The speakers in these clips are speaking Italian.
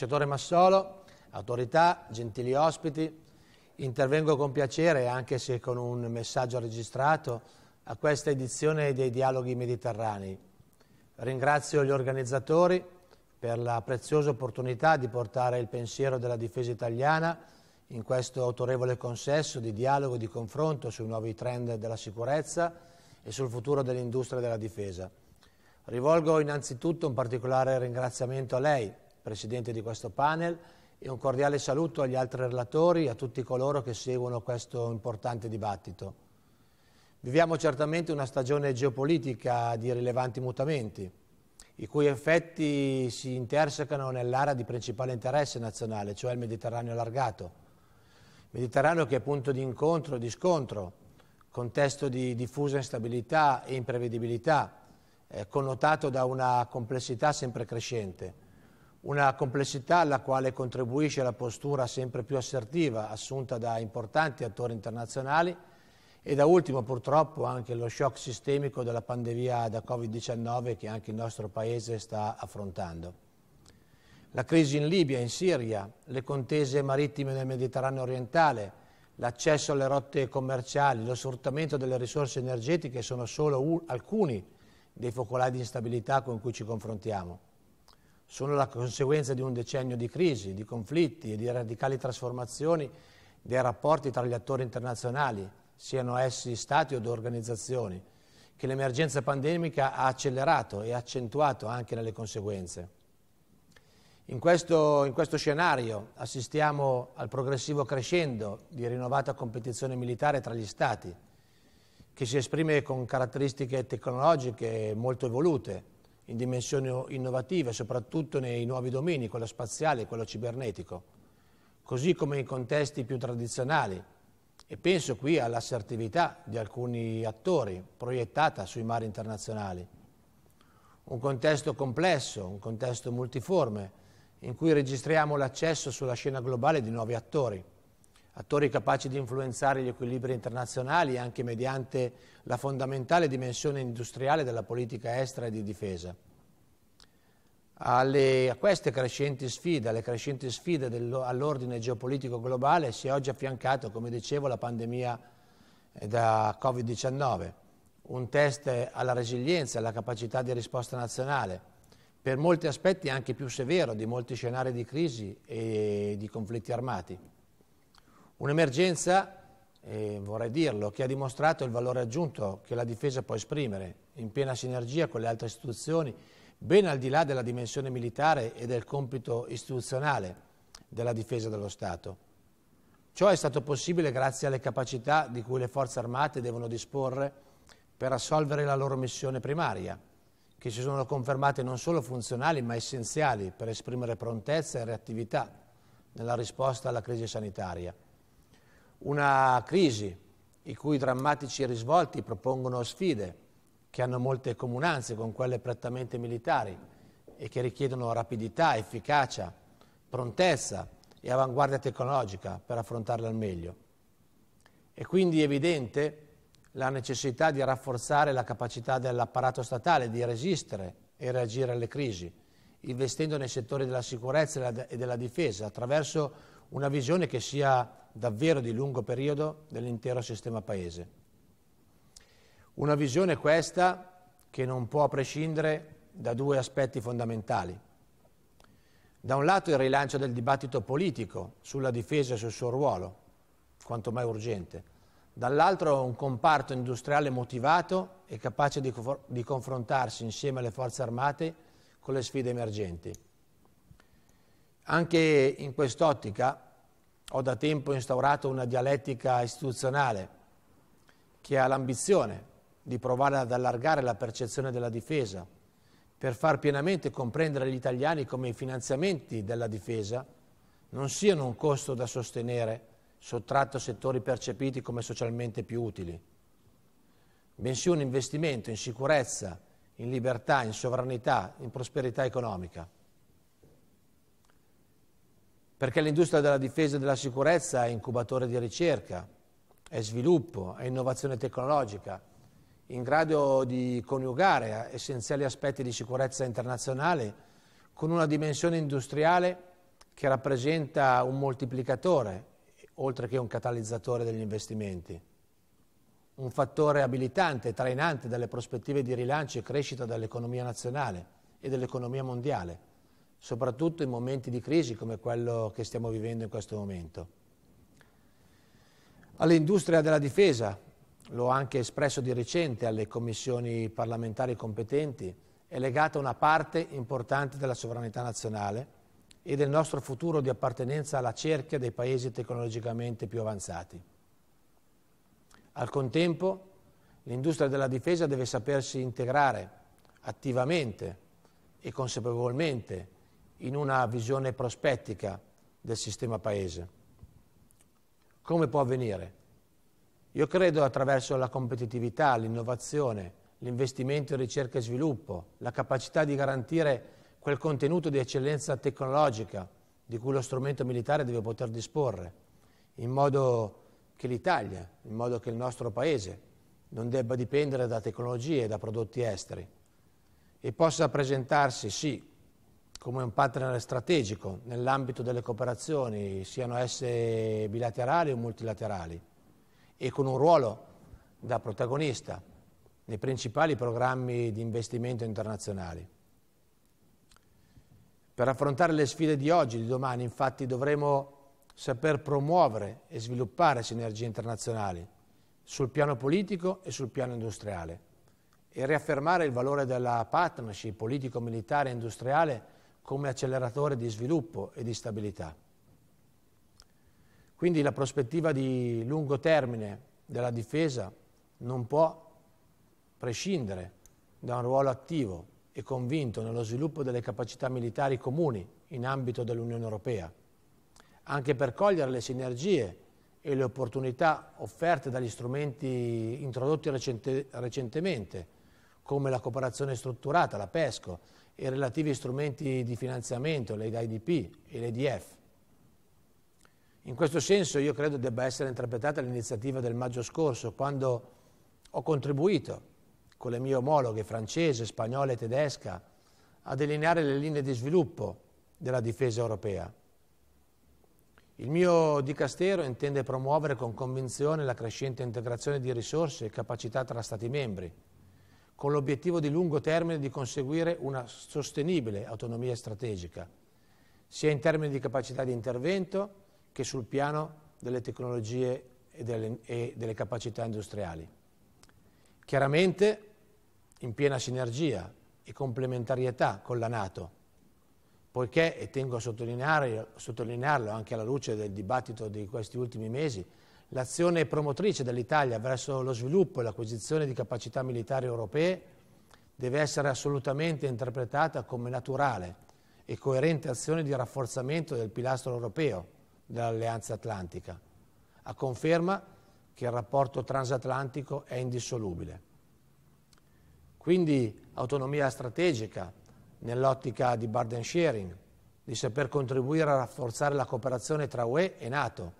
Ambasciatore Massolo, autorità, gentili ospiti, intervengo con piacere, anche se con un messaggio registrato, a questa edizione dei Dialoghi Mediterranei. Ringrazio gli organizzatori per la preziosa opportunità di portare il pensiero della difesa italiana in questo autorevole consesso di dialogo e di confronto sui nuovi trend della sicurezza e sul futuro dell'industria della difesa. Rivolgo innanzitutto un particolare ringraziamento a lei, presidente di questo panel, e un cordiale saluto agli altri relatori e a tutti coloro che seguono questo importante dibattito. Viviamo certamente una stagione geopolitica di rilevanti mutamenti, i cui effetti si intersecano nell'area di principale interesse nazionale, cioè il Mediterraneo allargato. Mediterraneo che è punto di incontro e di scontro, contesto di diffusa instabilità e imprevedibilità, eh, connotato da una complessità sempre crescente una complessità alla quale contribuisce la postura sempre più assertiva assunta da importanti attori internazionali e da ultimo purtroppo anche lo shock sistemico della pandemia da Covid-19 che anche il nostro Paese sta affrontando. La crisi in Libia, in Siria, le contese marittime nel Mediterraneo orientale, l'accesso alle rotte commerciali, lo sfruttamento delle risorse energetiche sono solo alcuni dei focolai di instabilità con cui ci confrontiamo sono la conseguenza di un decennio di crisi, di conflitti e di radicali trasformazioni dei rapporti tra gli attori internazionali, siano essi stati o organizzazioni, che l'emergenza pandemica ha accelerato e accentuato anche nelle conseguenze. In questo, in questo scenario assistiamo al progressivo crescendo di rinnovata competizione militare tra gli Stati, che si esprime con caratteristiche tecnologiche molto evolute, in dimensioni innovative, soprattutto nei nuovi domini, quello spaziale e quello cibernetico, così come in contesti più tradizionali. E penso qui all'assertività di alcuni attori proiettata sui mari internazionali. Un contesto complesso, un contesto multiforme, in cui registriamo l'accesso sulla scena globale di nuovi attori attori capaci di influenzare gli equilibri internazionali anche mediante la fondamentale dimensione industriale della politica estera e di difesa. Alle, a queste crescenti sfide, alle crescenti sfide all'ordine geopolitico globale si è oggi affiancato, come dicevo, la pandemia eh, da Covid-19, un test alla resilienza e alla capacità di risposta nazionale, per molti aspetti anche più severo di molti scenari di crisi e di conflitti armati. Un'emergenza, eh, vorrei dirlo, che ha dimostrato il valore aggiunto che la difesa può esprimere, in piena sinergia con le altre istituzioni, ben al di là della dimensione militare e del compito istituzionale della difesa dello Stato. Ciò è stato possibile grazie alle capacità di cui le forze armate devono disporre per assolvere la loro missione primaria, che si sono confermate non solo funzionali ma essenziali per esprimere prontezza e reattività nella risposta alla crisi sanitaria. Una crisi i cui drammatici risvolti propongono sfide che hanno molte comunanze con quelle prettamente militari e che richiedono rapidità, efficacia, prontezza e avanguardia tecnologica per affrontarle al meglio. È quindi evidente la necessità di rafforzare la capacità dell'apparato statale di resistere e reagire alle crisi, investendo nei settori della sicurezza e della difesa attraverso una visione che sia davvero di lungo periodo dell'intero sistema Paese. Una visione questa che non può prescindere da due aspetti fondamentali. Da un lato il rilancio del dibattito politico sulla difesa e sul suo ruolo, quanto mai urgente. Dall'altro un comparto industriale motivato e capace di, di confrontarsi insieme alle forze armate con le sfide emergenti. Anche in quest'ottica ho da tempo instaurato una dialettica istituzionale che ha l'ambizione di provare ad allargare la percezione della difesa per far pienamente comprendere agli italiani come i finanziamenti della difesa non siano un costo da sostenere sottratto a settori percepiti come socialmente più utili, bensì un investimento in sicurezza, in libertà, in sovranità, in prosperità economica perché l'industria della difesa e della sicurezza è incubatore di ricerca, è sviluppo, è innovazione tecnologica, in grado di coniugare essenziali aspetti di sicurezza internazionale con una dimensione industriale che rappresenta un moltiplicatore, oltre che un catalizzatore degli investimenti, un fattore abilitante e trainante dalle prospettive di rilancio e crescita dell'economia nazionale e dell'economia mondiale soprattutto in momenti di crisi come quello che stiamo vivendo in questo momento. All'industria della difesa, l'ho anche espresso di recente alle commissioni parlamentari competenti, è legata una parte importante della sovranità nazionale e del nostro futuro di appartenenza alla cerchia dei paesi tecnologicamente più avanzati. Al contempo, l'industria della difesa deve sapersi integrare attivamente e consapevolmente in una visione prospettica del sistema paese. Come può avvenire? Io credo attraverso la competitività, l'innovazione, l'investimento in ricerca e sviluppo, la capacità di garantire quel contenuto di eccellenza tecnologica di cui lo strumento militare deve poter disporre, in modo che l'Italia, in modo che il nostro Paese non debba dipendere da tecnologie e da prodotti esteri e possa presentarsi, sì, come un partner strategico nell'ambito delle cooperazioni, siano esse bilaterali o multilaterali, e con un ruolo da protagonista nei principali programmi di investimento internazionali. Per affrontare le sfide di oggi e di domani, infatti, dovremo saper promuovere e sviluppare sinergie internazionali sul piano politico e sul piano industriale e riaffermare il valore della partnership politico-militare e industriale come acceleratore di sviluppo e di stabilità. Quindi la prospettiva di lungo termine della difesa non può prescindere da un ruolo attivo e convinto nello sviluppo delle capacità militari comuni in ambito dell'Unione Europea, anche per cogliere le sinergie e le opportunità offerte dagli strumenti introdotti recente, recentemente, come la cooperazione strutturata, la PESCO, e relativi strumenti di finanziamento, le IDP e le DF. In questo senso io credo debba essere interpretata l'iniziativa del maggio scorso, quando ho contribuito con le mie omologhe francese, spagnola e tedesca a delineare le linee di sviluppo della difesa europea. Il mio dicastero intende promuovere con convinzione la crescente integrazione di risorse e capacità tra Stati membri con l'obiettivo di lungo termine di conseguire una sostenibile autonomia strategica, sia in termini di capacità di intervento che sul piano delle tecnologie e delle, e delle capacità industriali. Chiaramente in piena sinergia e complementarietà con la Nato, poiché, e tengo a sottolinearlo anche alla luce del dibattito di questi ultimi mesi, L'azione promotrice dell'Italia verso lo sviluppo e l'acquisizione di capacità militari europee deve essere assolutamente interpretata come naturale e coerente azione di rafforzamento del pilastro europeo dell'Alleanza Atlantica, a conferma che il rapporto transatlantico è indissolubile. Quindi autonomia strategica nell'ottica di burden sharing, di saper contribuire a rafforzare la cooperazione tra UE e Nato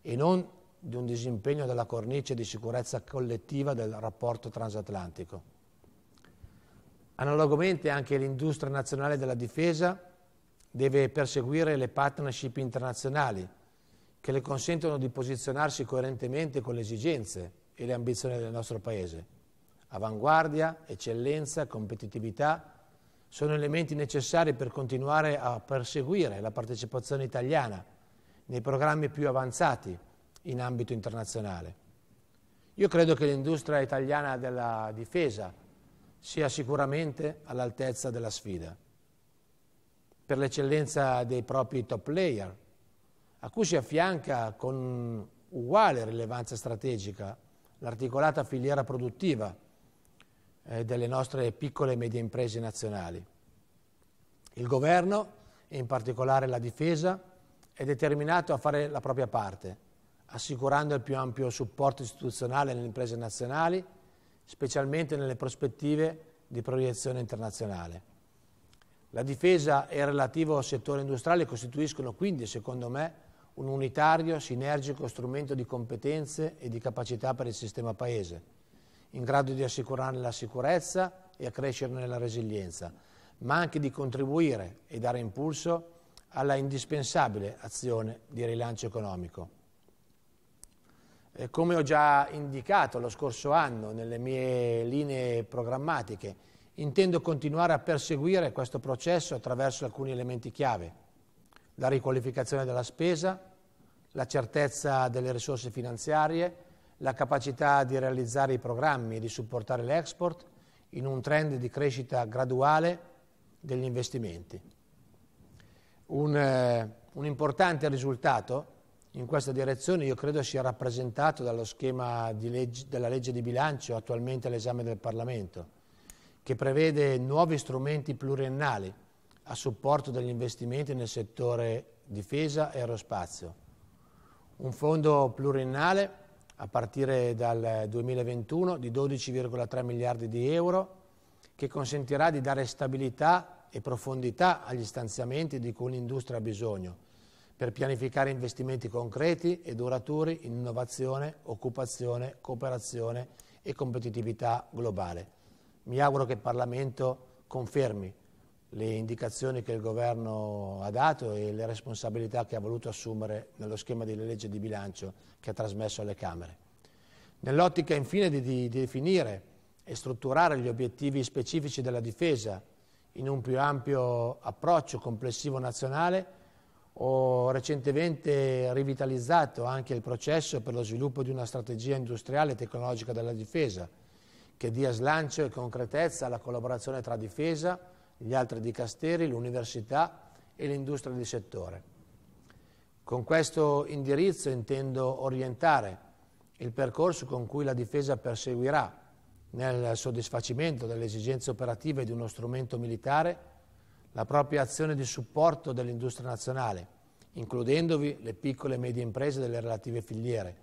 e non di un disimpegno della cornice di sicurezza collettiva del rapporto transatlantico. Analogamente anche l'industria nazionale della difesa deve perseguire le partnership internazionali che le consentono di posizionarsi coerentemente con le esigenze e le ambizioni del nostro Paese. Avanguardia, eccellenza, competitività sono elementi necessari per continuare a perseguire la partecipazione italiana nei programmi più avanzati in ambito internazionale. Io credo che l'industria italiana della difesa sia sicuramente all'altezza della sfida, per l'eccellenza dei propri top player, a cui si affianca con uguale rilevanza strategica l'articolata filiera produttiva eh, delle nostre piccole e medie imprese nazionali. Il governo, e in particolare la difesa, è determinato a fare la propria parte assicurando il più ampio supporto istituzionale nelle imprese nazionali, specialmente nelle prospettive di proiezione internazionale. La difesa e il relativo settore industriale costituiscono quindi, secondo me, un unitario, sinergico strumento di competenze e di capacità per il sistema Paese, in grado di assicurarne la sicurezza e accrescerne la resilienza, ma anche di contribuire e dare impulso alla indispensabile azione di rilancio economico. Eh, come ho già indicato lo scorso anno nelle mie linee programmatiche, intendo continuare a perseguire questo processo attraverso alcuni elementi chiave. La riqualificazione della spesa, la certezza delle risorse finanziarie, la capacità di realizzare i programmi e di supportare l'export in un trend di crescita graduale degli investimenti. Un, eh, un importante risultato in questa direzione io credo sia rappresentato dallo schema legge, della legge di bilancio attualmente all'esame del Parlamento, che prevede nuovi strumenti pluriennali a supporto degli investimenti nel settore difesa e aerospazio. Un fondo pluriennale a partire dal 2021 di 12,3 miliardi di euro che consentirà di dare stabilità e profondità agli stanziamenti di cui l'industria ha bisogno per pianificare investimenti concreti e duraturi in innovazione, occupazione, cooperazione e competitività globale. Mi auguro che il Parlamento confermi le indicazioni che il governo ha dato e le responsabilità che ha voluto assumere nello schema delle leggi di bilancio che ha trasmesso alle Camere. Nell'ottica infine di, di definire e strutturare gli obiettivi specifici della difesa in un più ampio approccio complessivo nazionale, ho recentemente rivitalizzato anche il processo per lo sviluppo di una strategia industriale e tecnologica della difesa, che dia slancio e concretezza alla collaborazione tra difesa, gli altri dicasteri, l'università e l'industria di settore. Con questo indirizzo intendo orientare il percorso con cui la difesa perseguirà nel soddisfacimento delle esigenze operative di uno strumento militare la propria azione di supporto dell'industria nazionale, includendovi le piccole e medie imprese delle relative filiere,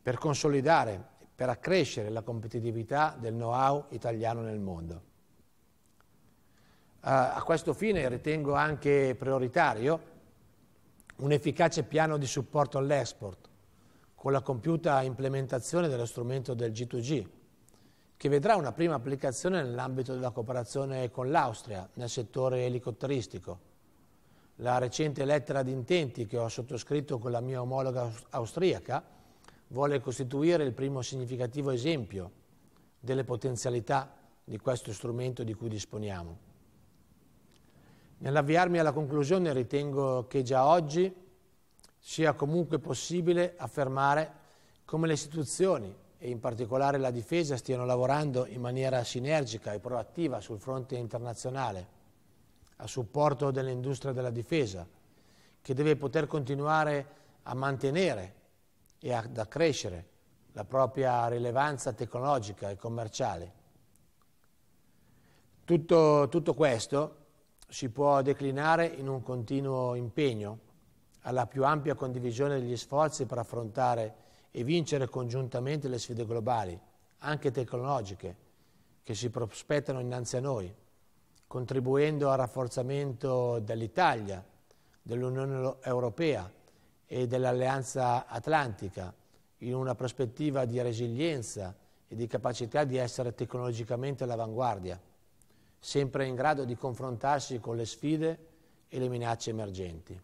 per consolidare e per accrescere la competitività del know-how italiano nel mondo. Eh, a questo fine ritengo anche prioritario un efficace piano di supporto all'export, con la compiuta implementazione dello strumento del G2G, che vedrà una prima applicazione nell'ambito della cooperazione con l'Austria nel settore elicotteristico. La recente lettera di intenti che ho sottoscritto con la mia omologa austriaca vuole costituire il primo significativo esempio delle potenzialità di questo strumento di cui disponiamo. Nell'avviarmi alla conclusione ritengo che già oggi sia comunque possibile affermare come le istituzioni e in particolare la difesa stiano lavorando in maniera sinergica e proattiva sul fronte internazionale a supporto dell'industria della difesa che deve poter continuare a mantenere e ad accrescere la propria rilevanza tecnologica e commerciale. Tutto, tutto questo si può declinare in un continuo impegno alla più ampia condivisione degli sforzi per affrontare e vincere congiuntamente le sfide globali, anche tecnologiche, che si prospettano innanzi a noi, contribuendo al rafforzamento dell'Italia, dell'Unione Europea e dell'Alleanza Atlantica in una prospettiva di resilienza e di capacità di essere tecnologicamente all'avanguardia, sempre in grado di confrontarsi con le sfide e le minacce emergenti.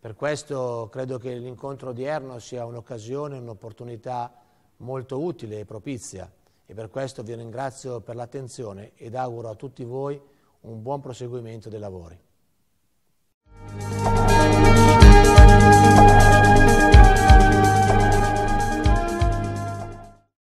Per questo credo che l'incontro odierno sia un'occasione, un'opportunità molto utile e propizia e per questo vi ringrazio per l'attenzione ed auguro a tutti voi un buon proseguimento dei lavori.